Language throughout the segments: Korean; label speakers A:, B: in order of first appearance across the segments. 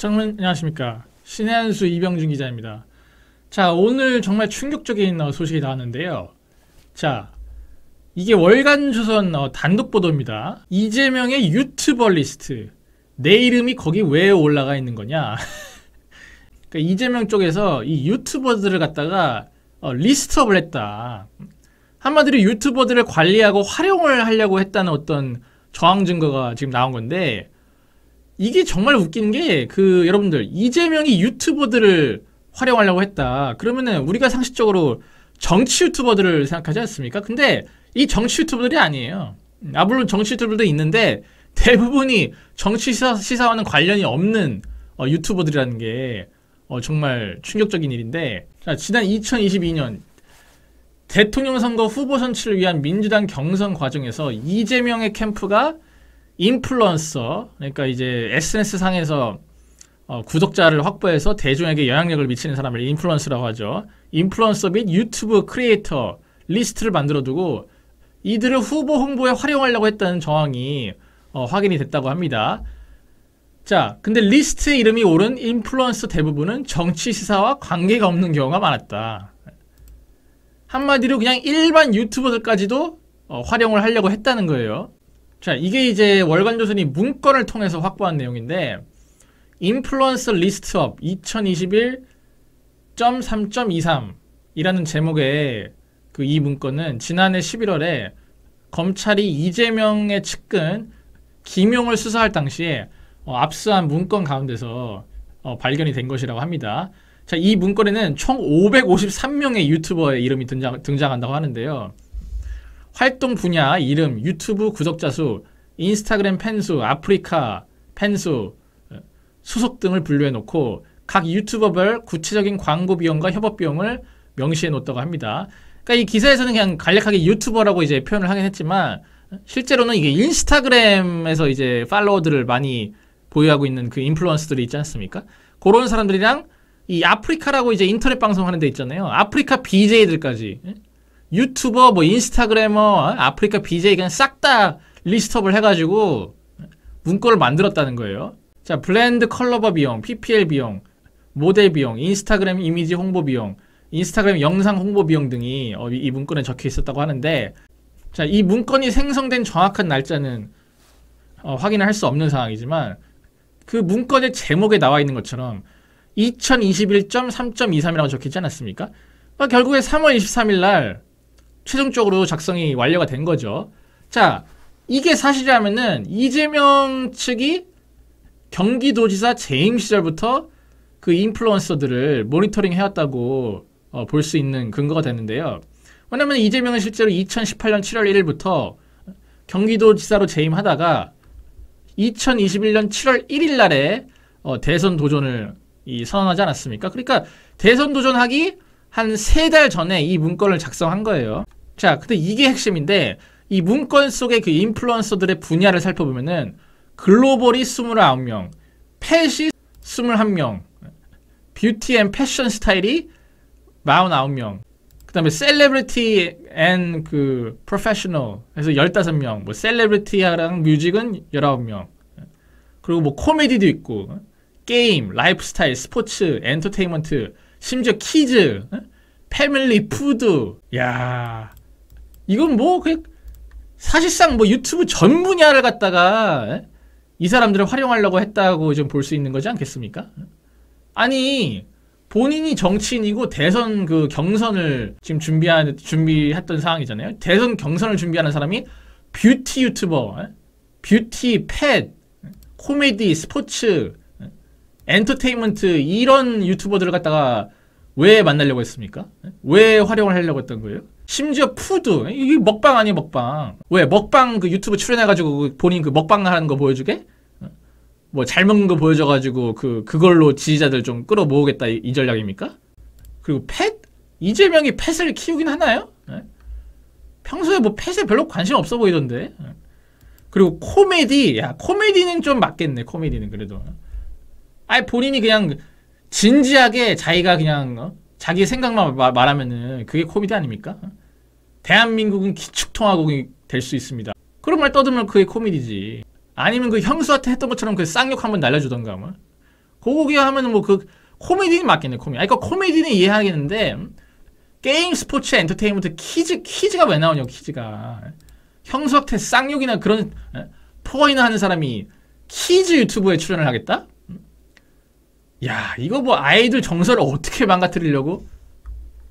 A: 시청자 안녕하십니까 신해한수 이병준 기자입니다 자 오늘 정말 충격적인 어, 소식이 나왔는데요 자 이게 월간 조선 어, 단독 보도입니다 이재명의 유튜버 리스트 내 이름이 거기 왜 올라가 있는 거냐 그러니까 이재명 쪽에서 이 유튜버들을 갖다가 어, 리스트업을 했다 한마디로 유튜버들을 관리하고 활용을 하려고 했다는 어떤 저항 증거가 지금 나온 건데 이게 정말 웃기는 게그 여러분들 이재명이 유튜버들을 활용하려고 했다. 그러면은 우리가 상식적으로 정치 유튜버들을 생각하지 않습니까? 근데 이 정치 유튜버들이 아니에요. 아 물론 정치 유튜버도 있는데 대부분이 정치 시사, 와는 관련이 없는 어, 유튜버들이라는 게 어, 정말 충격적인 일인데 자, 지난 2022년 대통령 선거 후보 선출을 위한 민주당 경선 과정에서 이재명의 캠프가 인플루언서 그러니까 이제 SNS 상에서 어, 구독자를 확보해서 대중에게 영향력을 미치는 사람을 인플루언서라고 하죠. 인플루언서 및 유튜브 크리에이터 리스트를 만들어두고 이들을 후보 홍보에 활용하려고 했다는 정황이 어, 확인이 됐다고 합니다. 자, 근데 리스트의 이름이 오른 인플루언서 대부분은 정치 시사와 관계가 없는 경우가 많았다. 한마디로 그냥 일반 유튜버들까지도 어, 활용을 하려고 했다는 거예요. 자, 이게 이제 월간 조선이 문건을 통해서 확보한 내용인데 인플루언서 리스트업 2021.3.23이라는 제목의 그 이 문건은 지난해 11월에 검찰이 이재명의 측근 김용을 수사할 당시에 어, 압수한 문건 가운데서 어, 발견이 된 것이라고 합니다. 자, 이 문건에는 총 553명의 유튜버의 이름이 등장, 등장한다고 하는데요. 활동 분야 이름, 유튜브 구독자 수, 인스타그램 팬수, 아프리카 팬수, 어, 수속 등을 분류해 놓고 각 유튜버별 구체적인 광고 비용과 협업 비용을 명시해 놓았다고 합니다. 그러니까 이 기사에서는 그냥 간략하게 유튜버라고 이제 표현을 하긴 했지만 실제로는 이게 인스타그램에서 이제 팔로워들을 많이 보유하고 있는 그 인플루언서들이 있지 않습니까? 그런 사람들이랑 이 아프리카라고 이제 인터넷 방송하는 데 있잖아요. 아프리카 BJ들까지 유튜버, 뭐 인스타그래머, 아프리카 BJ 그냥 싹 다 리스트업을 해가지고 문구를 만들었다는 거예요. 자, 블렌드 컬러버 비용, PPL 비용, 모델 비용, 인스타그램 이미지 홍보 비용, 인스타그램 영상 홍보 비용 등이 어, 이 문건에 적혀 있었다고 하는데 자, 이 문건이 생성된 정확한 날짜는 어, 확인을 할 수 없는 상황이지만 그 문건의 제목에 나와 있는 것처럼 2021.3.23이라고 적혀 있지 않았습니까? 그 결국에 3월 23일 날 최종적으로 작성이 완료가 된 거죠. 자, 이게 사실이라면은 이재명 측이 경기도지사 재임 시절부터 그 인플루언서들을 모니터링 해왔다고 어, 볼 수 있는 근거가 되는데요. 왜냐면 이재명은 실제로 2018년 7월 1일부터 경기도지사로 재임하다가 2021년 7월 1일 날에 어, 대선 도전을 이 선언하지 않았습니까? 그러니까 대선 도전하기 한세달 전에 이 문건을 작성한 거예요. 자, 근데 이게 핵심인데 이 문건 속의 그 인플루언서들의 분야를 살펴보면은 글로벌이 29명, 펫이 21명, 뷰티 앤 패션 스타일이 49명, 그 다음에 셀레브리티 앤 그 프로페셔널 해서 15명, 뭐 셀레브리티랑 뮤직은 19명, 그리고 뭐 코미디도 있고, 게임, 라이프스타일, 스포츠, 엔터테인먼트, 심지어 키즈, 패밀리, 푸드. 야 이건 뭐, 그, 사실상 뭐 유튜브 전 분야를 갖다가 이 사람들을 활용하려고 했다고 좀 볼 수 있는 거지 않겠습니까? 아니, 본인이 정치인이고 대선 그 경선을 지금 준비한, 준비했던 상황이잖아요. 대선 경선을 준비하는 사람이 뷰티 유튜버, 뷰티, 팻, 코미디, 스포츠, 엔터테인먼트 이런 유튜버들을 갖다가 왜 만나려고 했습니까? 왜 활용을 하려고 했던 거예요? 심지어 푸드 이게 먹방 아니에요 먹방 왜 먹방 그 유튜브 출연해가지고 그 본인 그 먹방 하는 거 보여주게 어? 뭐잘 먹는 거 보여줘가지고 그 그걸로 지지자들 좀 끌어모으겠다 이, 이 전략입니까? 그리고 펫 이재명이 펫을 키우긴 하나요? 네? 평소에 뭐 펫에 별로 관심 없어 보이던데 예? 그리고 코미디 야 코미디는 좀 맞겠네 코미디는 그래도 아니 본인이 그냥 진지하게 자기가 그냥 어? 자기 생각만 마, 말하면은 그게 코미디 아닙니까? 어? 대한민국은 기축통화국이 될 수 있습니다. 그런 말 떠들면 그게 코미디지. 아니면 그 형수한테 했던 것처럼 그 쌍욕 한번 날려주던가 뭐. 고거기 하면은 뭐 그 코미디는 맞겠네 코미디. 아니 그까 코미디는 이해하겠는데 음? 게임 스포츠 엔터테인먼트 키즈 키즈가 왜나오냐 키즈가 형수한테 쌍욕이나 그런 어? 포인을 하는 사람이 키즈 유튜브에 출연을 하겠다? 야 이거 뭐 아이들 정서를 어떻게 망가뜨리려고?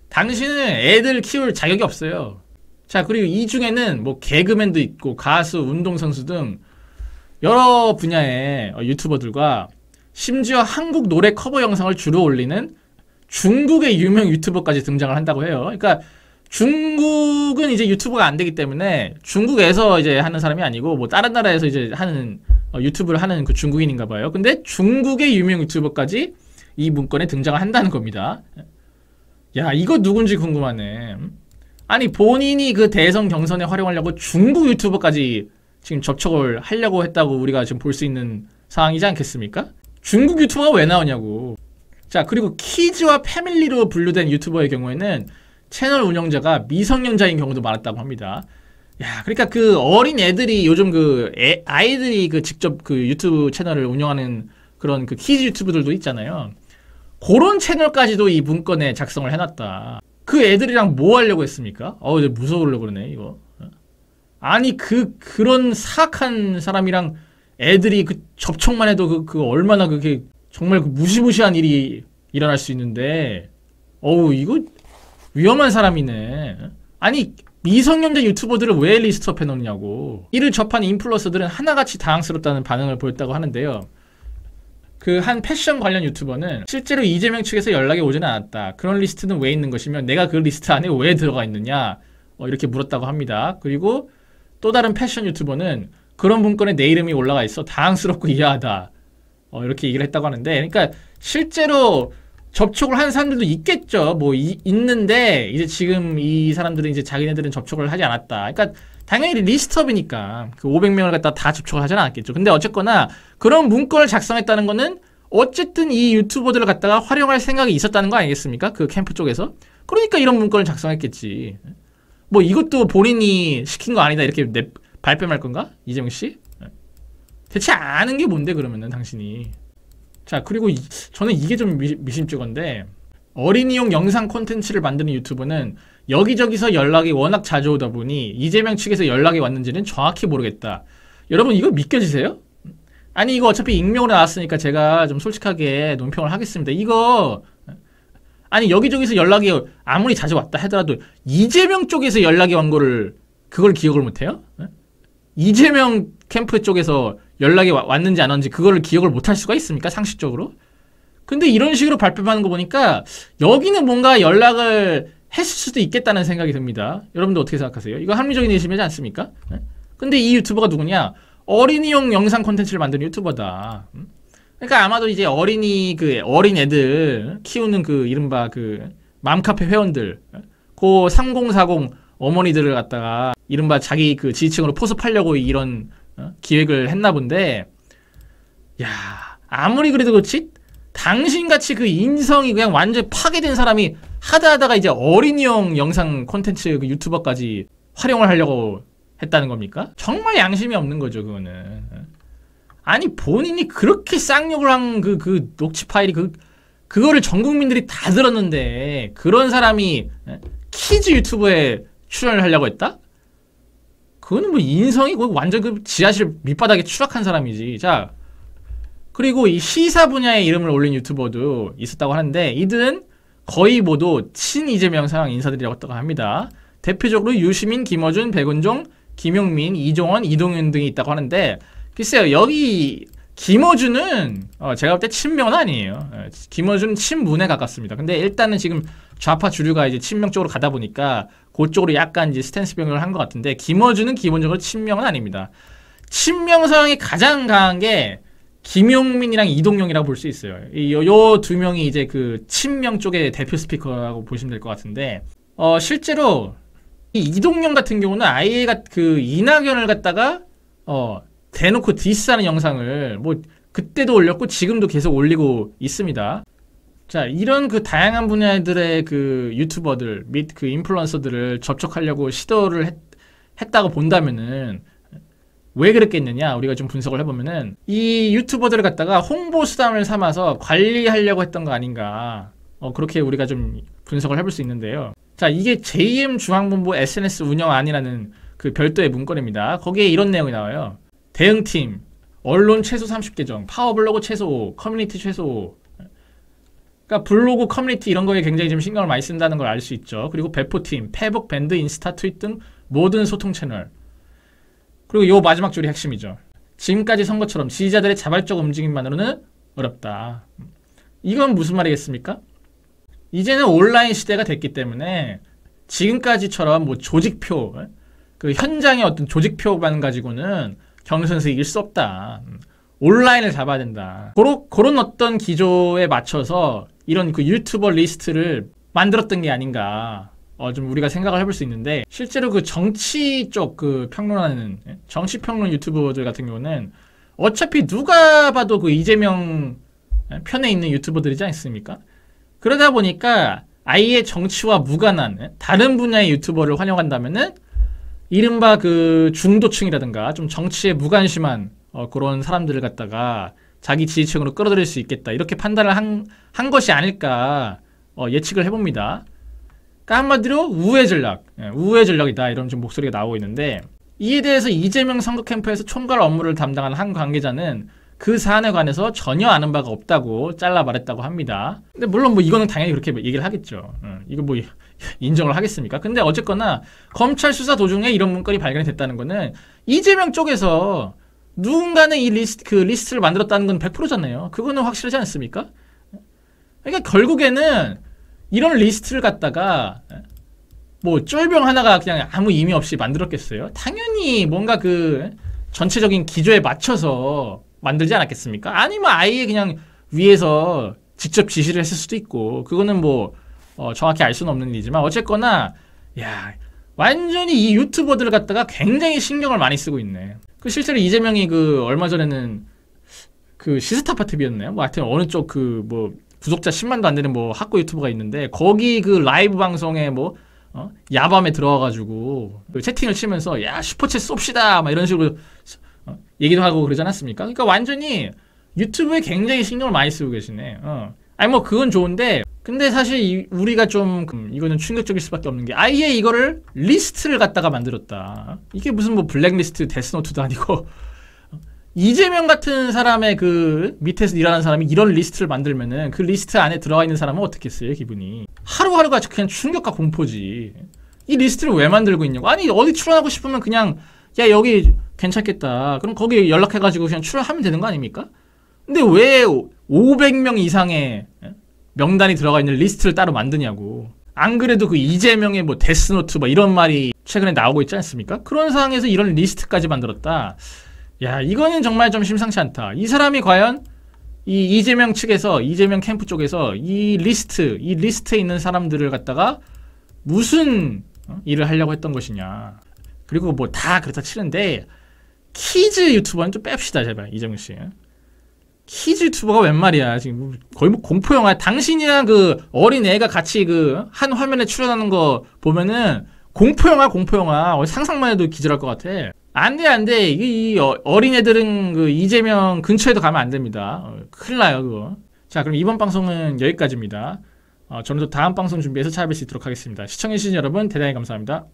A: 당신은 애들 키울 자격이 없어요. 자 그리고 이 중에는 뭐 개그맨도 있고 가수, 운동선수 등 여러 분야의 어, 유튜버들과 심지어 한국 노래 커버 영상을 주로 올리는 중국의 유명 유튜버까지 등장을 한다고 해요. 그러니까 중국은 이제 유튜브가 안 되기 때문에 중국에서 이제 하는 사람이 아니고 뭐 다른 나라에서 이제 하는 어, 유튜브를 하는 그 중국인인가 봐요. 근데 중국의 유명 유튜버까지 이 문건에 등장을 한다는 겁니다. 야, 이거 누군지 궁금하네. 아니, 본인이 그 대선 경선에 활용하려고 중국 유튜버까지 지금 접촉을 하려고 했다고 우리가 지금 볼 수 있는 상황이지 않겠습니까? 중국 유튜버가 왜 나오냐고. 자, 그리고 키즈와 패밀리로 분류된 유튜버의 경우에는 채널 운영자가 미성년자인 경우도 많았다고 합니다. 야, 그러니까 그 어린 애들이 요즘 그 애, 아이들이 그 직접 그 유튜브 채널을 운영하는 그런 그 키즈 유튜브들도 있잖아요. 그런 채널까지도 이 문건에 작성을 해놨다. 그 애들이랑 뭐 하려고 했습니까? 어우, 이제 무서우려고 그러네, 이거. 어? 아니, 그, 그런 사악한 사람이랑 애들이 그 접촉만 해도 그, 그 얼마나 그게 정말 그 무시무시한 일이 일어날 수 있는데, 어우, 이거 위험한 사람이네. 어? 아니, 미성년자 유튜버들을 왜 리스트업 해놓느냐고 이를 접한 인플루언서들은 하나같이 당황스럽다는 반응을 보였다고 하는데요 그 한 패션 관련 유튜버는 실제로 이재명 측에서 연락이 오지는 않았다 그런 리스트는 왜 있는 것이며 내가 그 리스트 안에 왜 들어가 있느냐 어, 이렇게 물었다고 합니다 그리고 또 다른 패션 유튜버는 그런 문건에 내 이름이 올라가 있어 당황스럽고 이해하다 어, 이렇게 얘기를 했다고 하는데 그러니까 실제로 접촉을 한 사람들도 있겠죠. 뭐 이, 있는데 이제 지금 이 사람들은 이제 자기네들은 접촉을 하지 않았다. 그러니까 당연히 리스트업이니까 그 500명을 갖다 다 접촉을 하지 않았겠죠. 근데 어쨌거나 그런 문건을 작성했다는 거는 어쨌든 이 유튜버들을 갖다가 활용할 생각이 있었다는 거 아니겠습니까? 그 캠프 쪽에서. 그러니까 이런 문건을 작성했겠지. 뭐 이것도 본인이 시킨 거 아니다 이렇게 발뺌할 건가? 이재명 씨? 예. 대체 아는 게 뭔데 그러면은 당신이 자 그리고 이, 저는 이게 좀 미, 심쩍은데 어린이용 영상 콘텐츠를 만드는 유튜브는 여기저기서 연락이 워낙 자주 오다 보니 이재명 측에서 연락이 왔는지는 정확히 모르겠다. 여러분 이거 믿겨지세요? 아니 이거 어차피 익명으로 나왔으니까 제가 좀 솔직하게 논평을 하겠습니다. 이거 아니 여기저기서 연락이 아무리 자주 왔다 하더라도 이재명 쪽에서 연락이 온 거를 그걸 기억을 못해요? 이재명 캠프 쪽에서 연락이 와, 왔는지 안 왔는지 그거를 기억을 못 할 수가 있습니까? 상식적으로? 근데 이런 식으로 발표하는 거 보니까 여기는 뭔가 연락을 했을 수도 있겠다는 생각이 듭니다. 여러분들 어떻게 생각하세요? 이거 합리적인 의심이지 않습니까? 네? 근데 이 유튜버가 누구냐? 어린이용 영상 콘텐츠를 만드는 유튜버다. 음? 그러니까 아마도 이제 어린이 그 어린 애들 키우는 그 이른바 그 맘카페 회원들 고 3040 그 어머니들을 갖다가 이른바 자기 그 지지층으로 포섭하려고 이런 어? 기획을 했나 본데 야 아무리 그래도 그렇지 당신같이 그 인성이 그냥 완전히 파괴된 사람이 하다하다가 이제 어린이용 영상 콘텐츠 그 유튜버까지 활용을 하려고 했다는 겁니까? 정말 양심이 없는 거죠 그거는 어? 아니 본인이 그렇게 쌍욕을 한 그그 그 녹취 파일이 그 그거를 전 국민들이 다 들었는데 그런 사람이 키즈 어? 유튜브에 출연을 하려고 했다? 그거는 뭐 인성이 완전 그 지하실 밑바닥에 추락한 사람이지. 자, 그리고 이 시사 분야의 이름을 올린 유튜버도 있었다고 하는데 이들은 거의 모두 친 이재명 상황 인사들이라고 했다고 합니다. 대표적으로 유시민, 김어준, 백운종, 김용민, 이종원, 이동윤 등이 있다고 하는데 글쎄요 여기 김어준은 어, 제가 볼 때 친명은 아니에요. 예, 김어준 친문에 가깝습니다. 근데 일단은 지금 좌파 주류가 이제 친명 쪽으로 가다 보니까 그쪽으로 약간 이제 스탠스 변경을 한 것 같은데 김어준은 기본적으로 친명은 아닙니다. 친명 성향이 가장 강한 게 김용민이랑 이동용이라고볼 수 있어요. 이 요 두 명이 이제 그 친명 쪽의 대표 스피커라고 보시면 될 것 같은데 어 실제로 이이동용 같은 경우는 아예가 그 이낙연을 갖다가 어 대놓고 디스하는 영상을 뭐 그때도 올렸고 지금도 계속 올리고 있습니다. 자, 이런 그 다양한 분야들의 그 유튜버들 및 그 인플루언서들을 접촉하려고 시도를 했, 했다고 본다면은 왜 그랬겠느냐 우리가 좀 분석을 해보면은 이 유튜버들을 갖다가 홍보 수단을 삼아서 관리하려고 했던 거 아닌가 어, 그렇게 우리가 좀 분석을 해볼 수 있는데요 자 이게 JM중앙본부 SNS 운영안이라는 그 별도의 문건입니다 거기에 이런 내용이 나와요 대응팀 언론 최소 30계정 파워블로그 최소 5 커뮤니티 최소 5 그러니까 블로그 커뮤니티 이런 거에 굉장히 좀 신경을 많이 쓴다는 걸 알 수 있죠. 그리고 배포팀, 페북, 밴드, 인스타, 트윗 등 모든 소통 채널. 그리고 요 마지막 줄이 핵심이죠. 지금까지 선 것처럼 지지자들의 자발적 움직임만으로는 어렵다. 이건 무슨 말이겠습니까? 이제는 온라인 시대가 됐기 때문에 지금까지처럼 뭐 조직표, 그 현장의 어떤 조직표만 가지고는 경선에서 이길 수 없다. 온라인을 잡아야 된다. 그런 어떤 기조에 맞춰서 이런 그 유튜버 리스트를 만들었던 게 아닌가 어, 좀 우리가 생각을 해볼 수 있는데 실제로 그 정치 쪽 그 평론하는 예? 정치 평론 유튜버들 같은 경우는 어차피 누가 봐도 그 이재명 예? 편에 있는 유튜버들이지 않습니까? 그러다 보니까 아예 정치와 무관한 예? 다른 분야의 유튜버를 환영한다면은 이른바 그 중도층이라든가 좀 정치에 무관심한 어, 그런 사람들을 갖다가 자기 지지층으로 끌어들일 수 있겠다 이렇게 판단을 한, 한 것이 아닐까 어, 예측을 해봅니다. 그러니까 한마디로 우회 전략, 예, 우회 전략이다 이런 좀 목소리가 나오고 있는데 이에 대해서 이재명 선거 캠프에서 총괄 업무를 담당한 한 관계자는 그 사안에 관해서 전혀 아는 바가 없다고 잘라 말했다고 합니다. 근데 물론 뭐 이거는 당연히 그렇게 뭐 얘기를 하겠죠. 예, 이거 뭐 인정을 하겠습니까? 근데 어쨌거나 검찰 수사 도중에 이런 문건이 발견이 됐다는 거는 이재명 쪽에서 누군가는 이 리스트, 그 리스트를 만들었다는 건 100%잖아요. 그거는 확실하지 않습니까? 그러니까 결국에는 이런 리스트를 갖다가 뭐 쫄병 하나가 그냥 아무 의미 없이 만들었겠어요? 당연히 뭔가 그 전체적인 기조에 맞춰서 만들지 않았겠습니까? 아니면 아예 그냥 위에서 직접 지시를 했을 수도 있고 그거는 뭐 어 정확히 알 수는 없는 일이지만 어쨌거나 야 완전히 이 유튜버들 을 갖다가 굉장히 신경을 많이 쓰고 있네. 그 실제로 이재명이 그 얼마 전에는 그 시스타파 TV였나요? 뭐 하여튼 어느 쪽 그 뭐 구독자 10만도 안 되는 뭐 학교 유튜버가 있는데 거기 그 라이브 방송에 뭐 어? 야밤에 들어와가지고 그 채팅을 치면서 야 슈퍼챗 쏩시다 막 이런 식으로 어? 얘기도 하고 그러지 않았습니까? 그러니까 완전히 유튜브에 굉장히 신경을 많이 쓰고 계시네. 어. 아니 뭐 그건 좋은데 근데 사실 이, 우리가 좀 음, 이거는 충격적일 수밖에 없는 게 아예 이거를 리스트를 갖다가 만들었다. 이게 무슨 뭐 블랙리스트, 데스노트도 아니고 이재명 같은 사람의 그 밑에서 일하는 사람이 이런 리스트를 만들면은 그 리스트 안에 들어가 있는 사람은 어떻겠어요 기분이 하루하루가 그냥 충격과 공포지 이 리스트를 왜 만들고 있냐고 아니 어디 출연하고 싶으면 그냥 야 여기 괜찮겠다 그럼 거기 연락해가지고 그냥 출연하면 되는 거 아닙니까 근데 왜 500명 이상의 명단이 들어가 있는 리스트를 따로 만드냐고. 안 그래도 그 이재명의 뭐 데스노트 뭐 이런 말이 최근에 나오고 있지 않습니까? 그런 상황에서 이런 리스트까지 만들었다. 야, 이거는 정말 좀 심상치 않다. 이 사람이 과연 이 이재명 측에서 이재명 캠프 쪽에서 이 리스트, 이 리스트에 있는 사람들을 갖다가 무슨 어, 일을 하려고 했던 것이냐. 그리고 뭐 다 그렇다 치는데 키즈 유튜버는 좀 뺍시다 제발 이재명 씨. 키즈튜버가 웬 말이야. 지금 거의 뭐 공포영화. 당신이랑 그 어린 애가 같이 그 한 화면에 출연하는 거 보면은 공포영화, 공포영화. 상상만 해도 기절할 것 같아. 안 돼, 안 돼. 이, 이 어, 어린 애들은 그 이재명 근처에도 가면 안 됩니다. 어, 큰일 나요, 그거. 자, 그럼 이번 방송은 여기까지입니다. 어, 저는 또 다음 방송 준비해서 찾아뵐 수 있도록 하겠습니다. 시청해주신 여러분, 대단히 감사합니다.